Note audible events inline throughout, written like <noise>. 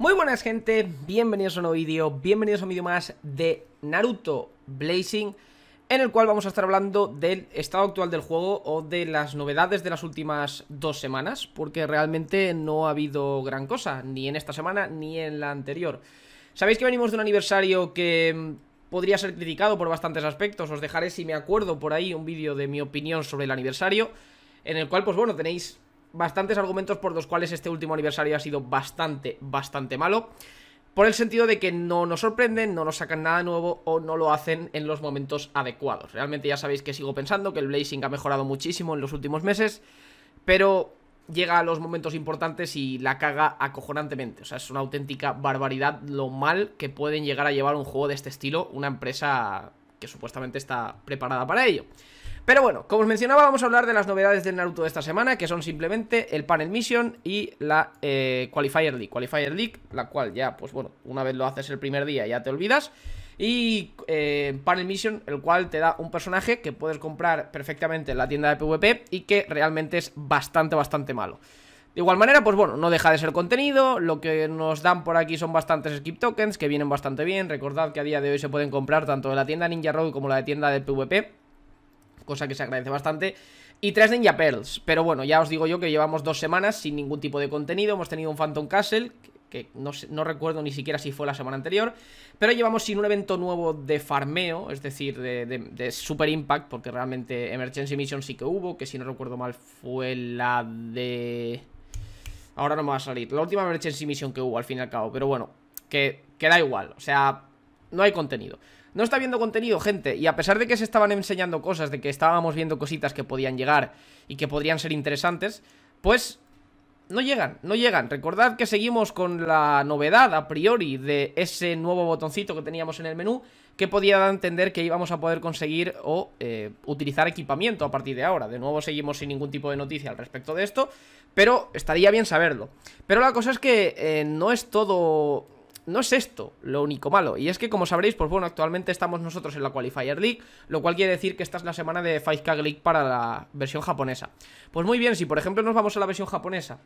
Muy buenas gente, bienvenidos a un nuevo vídeo, bienvenidos a un vídeo más de Naruto Blazing En el cual vamos a estar hablando del estado actual del juego o de las novedades de las últimas dos semanas Porque realmente no ha habido gran cosa, ni en esta semana ni en la anterior Sabéis que venimos de un aniversario que mm, podría ser criticado por bastantes aspectos Os dejaré, si me acuerdo, por ahí un vídeo de mi opinión sobre el aniversario en el cual, pues bueno, tenéis bastantes argumentos por los cuales este último aniversario ha sido bastante, bastante malo. Por el sentido de que no nos sorprenden, no nos sacan nada nuevo o no lo hacen en los momentos adecuados. Realmente ya sabéis que sigo pensando que el Blazing ha mejorado muchísimo en los últimos meses, pero llega a los momentos importantes y la caga acojonantemente. O sea, es una auténtica barbaridad lo mal que pueden llegar a llevar un juego de este estilo una empresa que supuestamente está preparada para ello. Pero bueno, como os mencionaba, vamos a hablar de las novedades del Naruto de esta semana, que son simplemente el Panel Mission y la eh, Qualifier League. Qualifier League, la cual ya, pues bueno, una vez lo haces el primer día ya te olvidas. Y eh, Panel Mission, el cual te da un personaje que puedes comprar perfectamente en la tienda de PvP y que realmente es bastante, bastante malo. De igual manera, pues bueno, no deja de ser contenido, lo que nos dan por aquí son bastantes skip tokens que vienen bastante bien, recordad que a día de hoy se pueden comprar tanto de la tienda Ninja Road como la de tienda de PvP, cosa que se agradece bastante. Y tres Ninja Pearls, pero bueno, ya os digo yo que llevamos dos semanas sin ningún tipo de contenido, hemos tenido un Phantom Castle, que no, recuerdo ni siquiera si fue la semana anterior, pero llevamos sin un evento nuevo de farmeo, es decir, de, de, Super Impact, porque realmente Emergency Mission sí que hubo, que si no recuerdo mal fue la de... Ahora no me va a salir. La última vez en sí misión que hubo, al fin y al cabo. Pero bueno, que, que da igual. O sea, no hay contenido. No está viendo contenido, gente, y a pesar de que se estaban enseñando cosas, de que estábamos viendo cositas que podían llegar y que podrían ser interesantes, pues no llegan, no llegan. Recordad que seguimos con la novedad a priori de ese nuevo botoncito que teníamos en el menú que podía dar a entender que íbamos a poder conseguir o eh, utilizar equipamiento a partir de ahora. De nuevo seguimos sin ningún tipo de noticia al respecto de esto, pero estaría bien saberlo. Pero la cosa es que eh, no es todo... No es esto lo único malo, y es que como sabréis, pues bueno, actualmente estamos nosotros en la Qualifier League, lo cual quiere decir que esta es la semana de 5K League para la versión japonesa. Pues muy bien, si por ejemplo nos vamos a la versión japonesa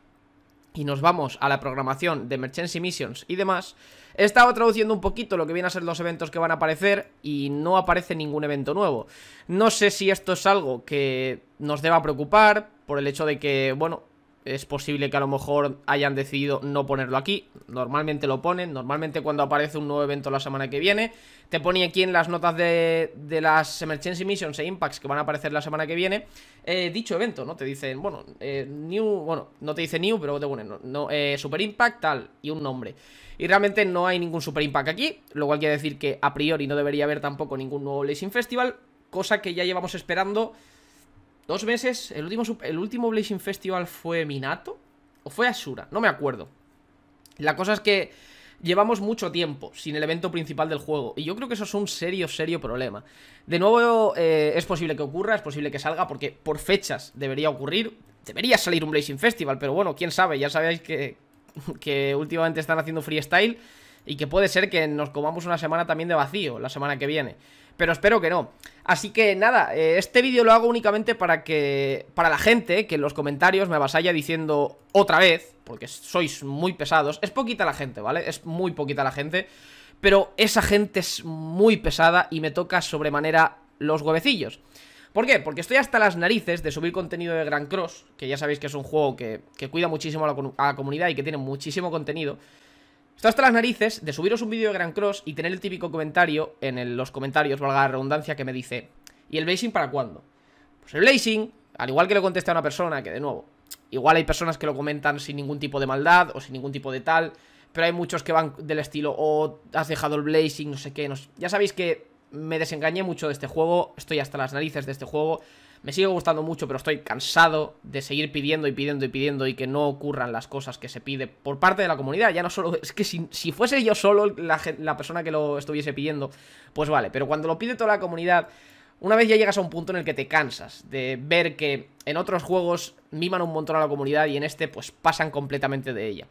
y nos vamos a la programación de Merchancy Missions y demás, he estado traduciendo un poquito lo que vienen a ser los eventos que van a aparecer y no aparece ningún evento nuevo. No sé si esto es algo que nos deba preocupar por el hecho de que, bueno, es posible que a lo mejor hayan decidido no ponerlo aquí. Normalmente lo ponen, normalmente cuando aparece un nuevo evento la semana que viene. Te pone aquí en las notas de, las Emergency Missions e Impacts que van a aparecer la semana que viene. Eh, dicho evento, ¿no? Te dicen, bueno, eh, New, bueno, no te dice New, pero te ponen, no, eh, Super Impact tal y un nombre. Y realmente no hay ningún Super Impact aquí, lo cual quiere decir que a priori no debería haber tampoco ningún nuevo sin Festival, cosa que ya llevamos esperando Dos meses, el último, el último Blazing Festival fue Minato o fue Asura, no me acuerdo. La cosa es que llevamos mucho tiempo sin el evento principal del juego. Y yo creo que eso es un serio, serio problema. De nuevo, eh, es posible que ocurra, es posible que salga, porque por fechas debería ocurrir. Debería salir un Blazing Festival, pero bueno, quién sabe, ya sabéis que, <laughs> que últimamente están haciendo freestyle y que puede ser que nos comamos una semana también de vacío la semana que viene pero espero que no. Así que nada, eh, este vídeo lo hago únicamente para que, para la gente que en los comentarios me avasalla diciendo otra vez, porque sois muy pesados, es poquita la gente, ¿vale? Es muy poquita la gente, pero esa gente es muy pesada y me toca sobremanera los huevecillos. ¿Por qué? Porque estoy hasta las narices de subir contenido de Grand Cross, que ya sabéis que es un juego que, que cuida muchísimo a la, comunidad y que tiene muchísimo contenido. Está hasta las narices de subiros un vídeo de Gran Cross y tener el típico comentario en los comentarios, valga la redundancia, que me dice ¿Y el blazing para cuándo? Pues el blazing, al igual que lo contesté a una persona, que de nuevo, igual hay personas que lo comentan sin ningún tipo de maldad o sin ningún tipo de tal, pero hay muchos que van del estilo, oh, has dejado el blazing, no sé qué, no ya sabéis que me desengañé mucho de este juego, estoy hasta las narices de este juego, me sigue gustando mucho, pero estoy cansado de seguir pidiendo y pidiendo y pidiendo y que no ocurran las cosas que se pide por parte de la comunidad. Ya no solo... Es que si, fuese yo solo la persona que lo estuviese pidiendo, pues vale. Pero cuando lo pide toda la comunidad... Una vez ya llegas a un punto en el que te cansas de ver que en otros juegos miman un montón a la comunidad y en este pues pasan completamente de ella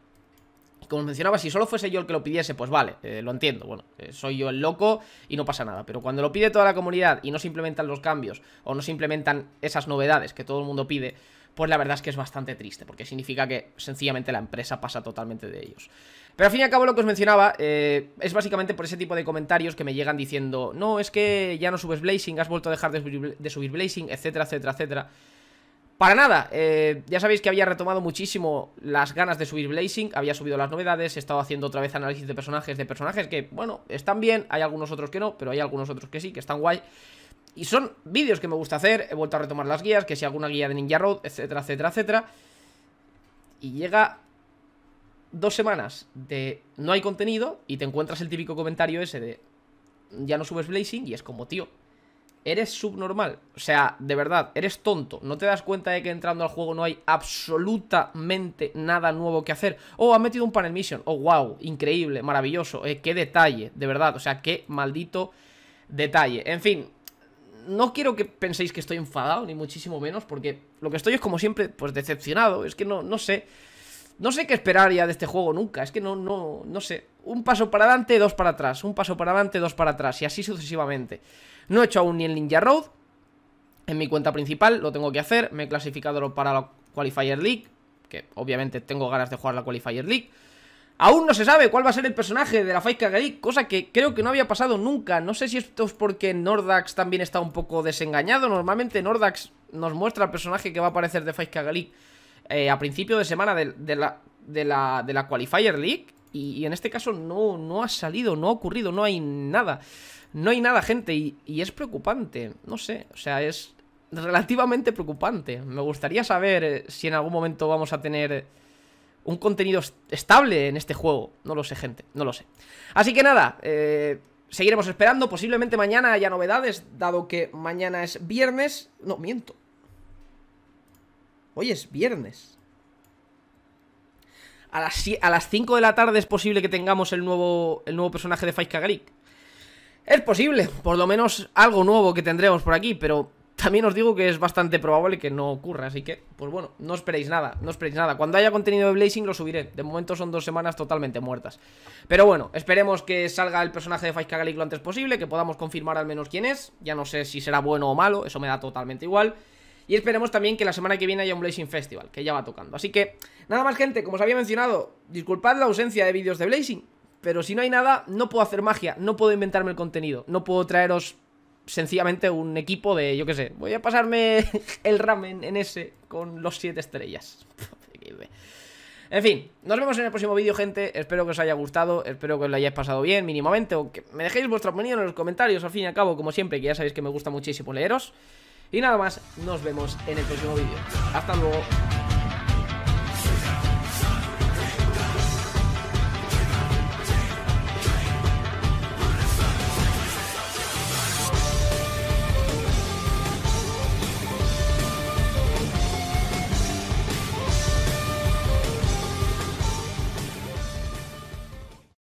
como mencionaba, si solo fuese yo el que lo pidiese, pues vale, eh, lo entiendo, bueno, eh, soy yo el loco y no pasa nada. Pero cuando lo pide toda la comunidad y no se implementan los cambios o no se implementan esas novedades que todo el mundo pide, pues la verdad es que es bastante triste, porque significa que sencillamente la empresa pasa totalmente de ellos. Pero al fin y al cabo lo que os mencionaba eh, es básicamente por ese tipo de comentarios que me llegan diciendo, no, es que ya no subes Blazing, has vuelto a dejar de subir, de subir Blazing, etcétera, etcétera, etcétera. Para nada, eh, ya sabéis que había retomado muchísimo las ganas de subir Blazing, había subido las novedades, he estado haciendo otra vez análisis de personajes, de personajes que, bueno, están bien, hay algunos otros que no, pero hay algunos otros que sí, que están guay. Y son vídeos que me gusta hacer, he vuelto a retomar las guías, que si alguna guía de Ninja Road, etcétera, etcétera, etcétera. Y llega dos semanas de no hay contenido y te encuentras el típico comentario ese de ya no subes Blazing y es como, tío, eres subnormal. O sea, de verdad, eres tonto. No te das cuenta de que entrando al juego no hay absolutamente nada nuevo que hacer. Oh, ha metido un panel mission. Oh, wow, increíble, maravilloso. Eh, qué detalle, de verdad. O sea, qué maldito detalle. En fin, no quiero que penséis que estoy enfadado, ni muchísimo menos, porque lo que estoy es como siempre, pues decepcionado. Es que no, no sé. No sé qué esperar ya de este juego nunca. Es que no, no, no sé un paso para adelante, dos para atrás, un paso para adelante, dos para atrás, y así sucesivamente. No he hecho aún ni el Ninja Road, en mi cuenta principal, lo tengo que hacer, me he clasificado para la Qualifier League, que obviamente tengo ganas de jugar la Qualifier League. Aún no se sabe cuál va a ser el personaje de la Fight League, cosa que creo que no había pasado nunca. No sé si esto es porque Nordax también está un poco desengañado. Normalmente Nordax nos muestra el personaje que va a aparecer de Fight eh, League a principio de semana la, la, de la Qualifier League y, en este caso no, no ha salido, no ha ocurrido, no hay nada. No hay nada, gente, y, es preocupante, no sé, o sea, es relativamente preocupante. Me gustaría saber eh, si en algún momento vamos a tener un contenido estable en este juego. No lo sé, gente, no lo sé. Así que nada, eh, seguiremos esperando. Posiblemente mañana haya novedades, dado que mañana es viernes. No, miento. Hoy es viernes a las, 5 de la tarde es posible que tengamos el nuevo, el nuevo personaje de Faiz Kagalik. Es posible, por lo menos algo nuevo que tendremos por aquí, pero también os digo que es bastante probable que no ocurra, así que, pues bueno, no esperéis nada, no esperéis nada. Cuando haya contenido de Blazing lo subiré, de momento son dos semanas totalmente muertas. Pero bueno, esperemos que salga el personaje de Faiz Kagalik lo antes posible, que podamos confirmar al menos quién es, ya no sé si será bueno o malo, eso me da totalmente igual. Y esperemos también que la semana que viene haya un Blazing Festival, que ya va tocando. Así que, nada más gente, como os había mencionado, disculpad la ausencia de vídeos de Blazing, pero si no hay nada, no puedo hacer magia, no puedo inventarme el contenido, no puedo traeros sencillamente un equipo de, yo qué sé, voy a pasarme <laughs> el ramen en ese con los 7 estrellas. <laughs> En fin, nos vemos en el próximo vídeo, gente. Espero que os haya gustado, espero que os lo hayáis pasado bien mínimamente, o que me dejéis vuestra opinión en los comentarios, al fin y al cabo, como siempre, que ya sabéis que me gusta muchísimo leeros. Y nada más, nos vemos en el próximo vídeo. Hasta luego.